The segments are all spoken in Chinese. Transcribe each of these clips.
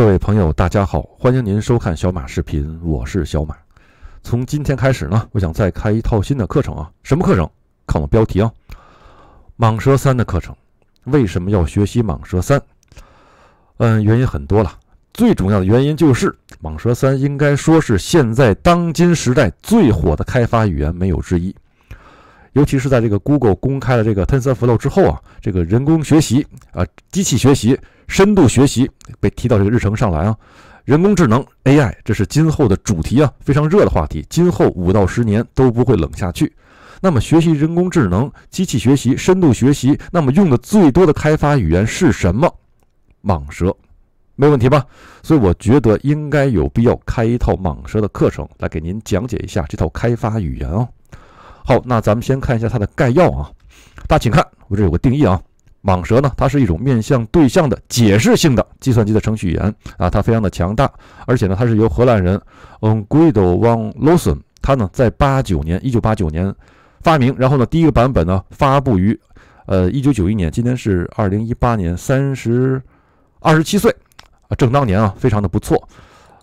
各位朋友，大家好，欢迎您收看小马视频，我是小马。从今天开始呢，我想再开一套新的课程啊。什么课程？看我标题啊，《蟒蛇三》的课程。为什么要学习蟒蛇三？嗯，原因很多了，最重要的原因就是，蟒蛇三应该说是现在当今时代最火的开发语言，没有之一。尤其是在这个 Google 公开了这个 TensorFlow 之后啊，这个人工学习啊、机器学习、深度学习被提到这个日程上来啊，人工智能 AI 这是今后的主题啊，非常热的话题，今后五到十年都不会冷下去。那么学习人工智能、机器学习、深度学习，那么用的最多的开发语言是什么？蟒蛇，没问题吧？所以我觉得应该有必要开一套蟒蛇的课程来给您讲解一下这套开发语言哦。好，那咱们先看一下它的概要啊。大家请看，我这有个定义啊。蟒蛇呢，它是一种面向对象的解释性的计算机的程序语言啊，它非常的强大。而且呢，它是由荷兰人，嗯，Guido van l o s s u n 他呢在八九年，一九八九年发明，然后呢第一个版本呢发布于，呃，一九九一年。今年是二零一八年三十二十七岁啊，正当年啊，非常的不错，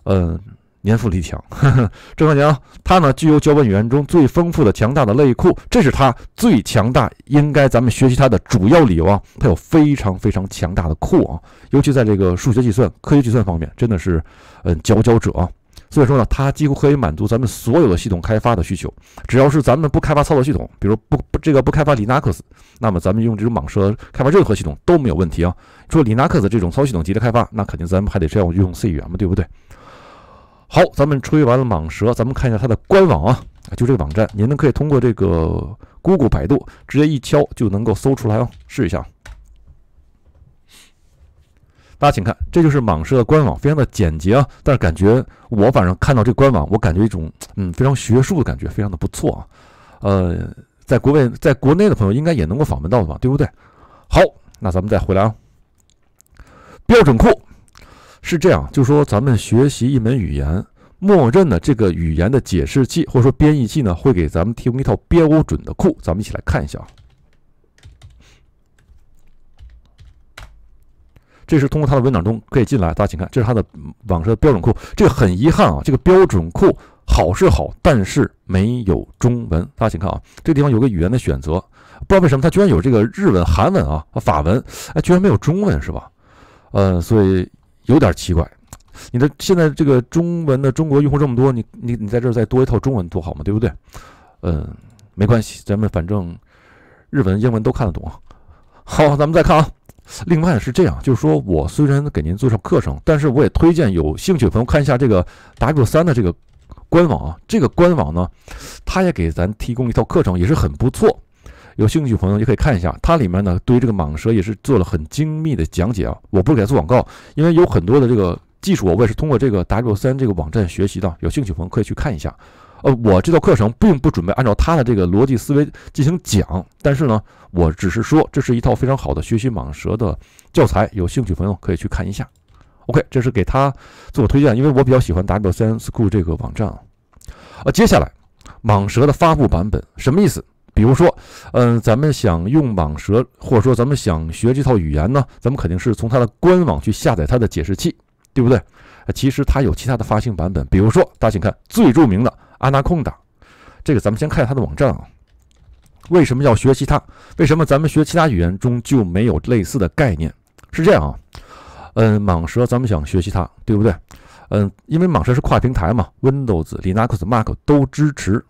嗯。年富力强，郑康啊，它呢具有脚本语言中最丰富的、强大的类库，这是它最强大。应该咱们学习它的主要理由啊，它有非常非常强大的库啊，尤其在这个数学计算、科学计算方面，真的是，嗯，佼佼者啊。所以说呢，它几乎可以满足咱们所有的系统开发的需求。只要是咱们不开发操作系统，比如不不这个不开发 Linux，那么咱们用这种蟒蛇开发任何系统都没有问题啊。说 Linux 这种操作系统级的开发，那肯定咱们还得是要用 C 语言嘛，对不对？好，咱们吹完了蟒蛇，咱们看一下它的官网啊，就这个网站，您呢可以通过这个 Google 百度，直接一敲就能够搜出来哦。试一下，大家请看，这就是蟒蛇的官网，非常的简洁啊。但是感觉我反正看到这官网，我感觉一种嗯非常学术的感觉，非常的不错啊。呃，在国外，在国内的朋友应该也能够访问到的吧，对不对？好，那咱们再回来啊，标准库。是这样，就说咱们学习一门语言，默认的这个语言的解释器或者说编译器呢，会给咱们提供一套标准的库。咱们一起来看一下啊。这是通过它的文档中可以进来，大家请看，这是它的网上的标准库。这个很遗憾啊，这个标准库好是好，但是没有中文。大家请看啊，这个地方有个语言的选择，不知道为什么它居然有这个日文、韩文啊、法文，哎，居然没有中文是吧？呃，所以。有点奇怪，你的现在这个中文的中国用户这么多，你你你在这再多一套中文多好嘛，对不对？嗯，没关系，咱们反正日文、英文都看得懂。好，咱们再看啊。另外是这样，就是说我虽然给您做上课程，但是我也推荐有兴趣的朋友看一下这个 W 三的这个官网啊。这个官网呢，他也给咱提供一套课程，也是很不错。有兴趣朋友也可以看一下，它里面呢对于这个蟒蛇也是做了很精密的讲解啊。我不是给它做广告，因为有很多的这个技术，我也是通过这个 W 三这个网站学习的。有兴趣朋友可以去看一下。呃，我这套课程并不准备按照他的这个逻辑思维进行讲，但是呢，我只是说这是一套非常好的学习蟒蛇的教材。有兴趣朋友可以去看一下。OK，这是给他自我推荐，因为我比较喜欢 W3 school 这个网站啊。呃，接下来蟒蛇的发布版本什么意思？比如说，嗯，咱们想用蟒蛇，或者说咱们想学这套语言呢，咱们肯定是从它的官网去下载它的解释器，对不对？其实它有其他的发行版本，比如说，大家请看最著名的阿纳控的，这个咱们先看它的网站啊。为什么要学习它？为什么咱们学其他语言中就没有类似的概念？是这样啊，嗯，蟒蛇咱们想学习它，对不对？嗯，因为蟒蛇是跨平台嘛，Windows、Linux、Mac 都支持。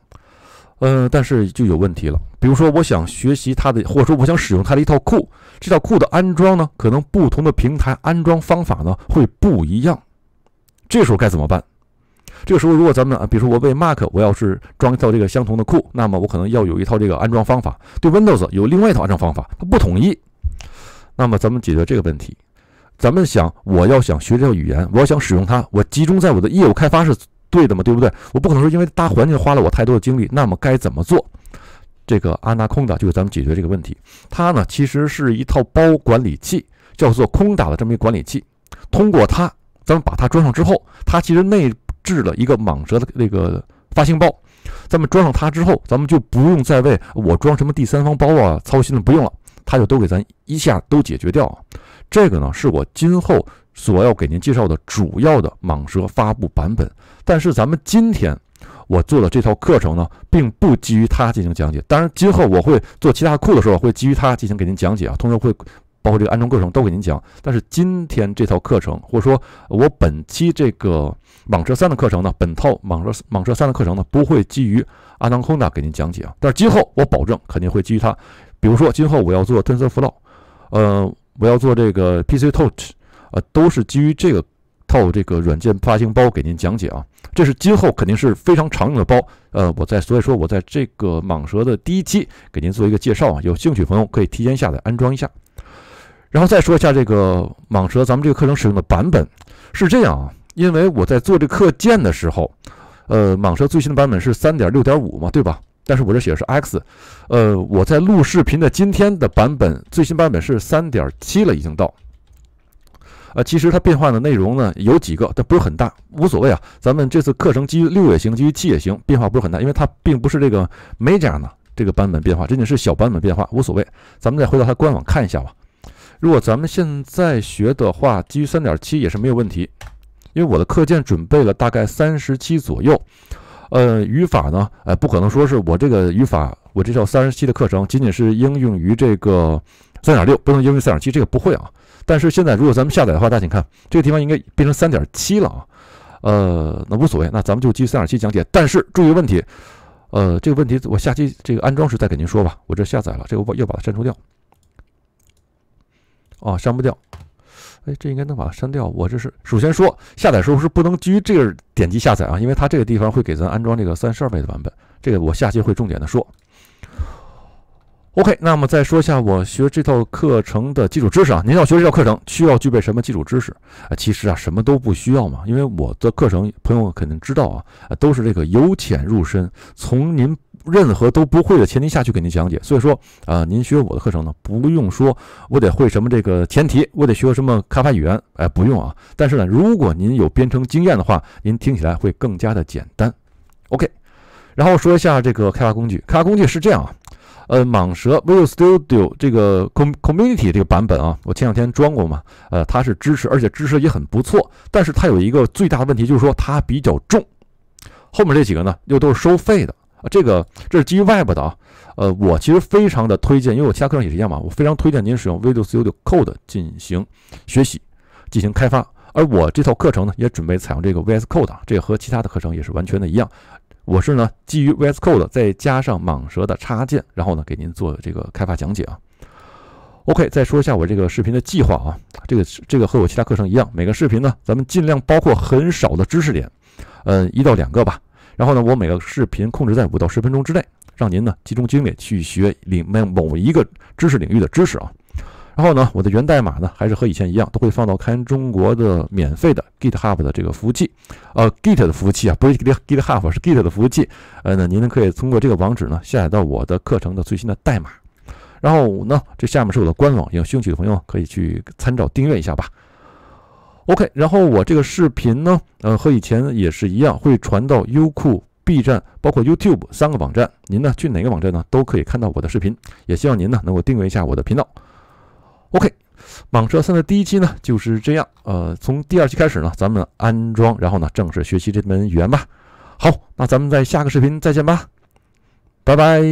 呃，但是就有问题了。比如说，我想学习它的，或者说我想使用它的一套库，这套库的安装呢，可能不同的平台安装方法呢会不一样。这时候该怎么办？这个时候，如果咱们比如说我为 Mark，我要是装一套这个相同的库，那么我可能要有一套这个安装方法。对 Windows 有另外一套安装方法，它不统一。那么咱们解决这个问题？咱们想，我要想学这套语言，我要想使用它，我集中在我的业务开发是。对的嘛，对不对？我不可能说因为大环境花了我太多的精力，那么该怎么做？这个阿纳空的就给咱们解决这个问题。它呢，其实是一套包管理器，叫做空打的这么一管理器。通过它，咱们把它装上之后，它其实内置了一个蟒蛇的那个发行包。咱们装上它之后，咱们就不用再为我装什么第三方包啊操心了，不用了，它就都给咱一下都解决掉。这个呢，是我今后。所要给您介绍的主要的蟒蛇发布版本，但是咱们今天我做的这套课程呢，并不基于它进行讲解。当然，今后我会做其他库的时候，会基于它进行给您讲解啊，同时会包括这个安装过程都给您讲。但是今天这套课程，或者说我本期这个蟒蛇三的课程呢，本套蟒蛇蟒蛇三的课程呢，不会基于安装库的给您讲解啊。但是今后我保证肯定会基于它，比如说今后我要做 TensorFlow，呃，我要做这个 PC Touch。呃，都是基于这个套这个软件发行包给您讲解啊，这是今后肯定是非常常用的包。呃，我在，所以说，我在这个蟒蛇的第一期给您做一个介绍啊，有兴趣朋友可以提前下载安装一下。然后再说一下这个蟒蛇，咱们这个课程使用的版本是这样啊，因为我在做这课件的时候，呃，蟒蛇最新的版本是三点六点五嘛，对吧？但是我这写的是 X，呃，我在录视频的今天的版本，最新版本是三点七了，已经到。呃，其实它变化的内容呢有几个，但不是很大，无所谓啊。咱们这次课程基于六也行，基于七也行，变化不是很大，因为它并不是这个美甲呢这个版本变化，仅仅是小版本变化，无所谓。咱们再回到它官网看一下吧。如果咱们现在学的话，基于三点七也是没有问题，因为我的课件准备了大概三十七左右。呃，语法呢，呃，不可能说是我这个语法，我这叫三十七的课程，仅仅是应用于这个三点六，不能应用三点七，这个不会啊。但是现在，如果咱们下载的话，大家请看这个地方应该变成三点七了啊。呃，那无所谓，那咱们就基于三点七讲解。但是注意问题，呃，这个问题我下期这个安装时再给您说吧。我这下载了，这个我要把它删除掉。哦，删不掉。哎，这应该能把它删掉。我这是首先说，下载时候是不能基于这个点击下载啊，因为它这个地方会给咱安装这个三十二倍的版本。这个我下期会重点的说。OK，那么再说一下我学这套课程的基础知识啊。您要学这套课程需要具备什么基础知识啊？其实啊，什么都不需要嘛，因为我的课程朋友肯定知道啊，都是这个由浅入深，从您任何都不会的前提下去给您讲解。所以说啊，您学我的课程呢，不用说我得会什么这个前提，我得学什么开发语言，哎，不用啊。但是呢，如果您有编程经验的话，您听起来会更加的简单。OK，然后说一下这个开发工具，开发工具是这样啊。呃，蟒蛇 Visual Studio 这个 com community 这个版本啊，我前两天装过嘛，呃，它是支持，而且支持也很不错，但是它有一个最大的问题，就是说它比较重。后面这几个呢，又都是收费的啊，这个这是基于外部的啊。呃，我其实非常的推荐，因为我其他课程也是一样嘛，我非常推荐您使用 Visual Studio Code 进行学习、进行开发。而我这套课程呢，也准备采用这个 VS Code 啊，这和其他的课程也是完全的一样。我是呢，基于 VS Code 再加上蟒蛇的插件，然后呢给您做这个开发讲解啊。OK，再说一下我这个视频的计划啊，这个这个和我其他课程一样，每个视频呢咱们尽量包括很少的知识点，嗯，一到两个吧。然后呢，我每个视频控制在五到十分钟之内，让您呢集中精力去学领某一个知识领域的知识啊。然后呢，我的源代码呢，还是和以前一样，都会放到看中国的免费的 GitHub 的这个服务器，呃，Git 的服务器啊，不是 GitHub 是 Git 的服务器。呃，那您呢可以通过这个网址呢下载到我的课程的最新的代码。然后呢，这下面是我的官网，有兴趣的朋友可以去参照订阅一下吧。OK，然后我这个视频呢，呃，和以前也是一样，会传到优酷、B 站，包括 YouTube 三个网站。您呢去哪个网站呢，都可以看到我的视频。也希望您呢能够订阅一下我的频道。OK，蟒蛇三的第一期呢就是这样。呃，从第二期开始呢，咱们安装，然后呢正式学习这门语言吧。好，那咱们在下个视频再见吧，拜拜。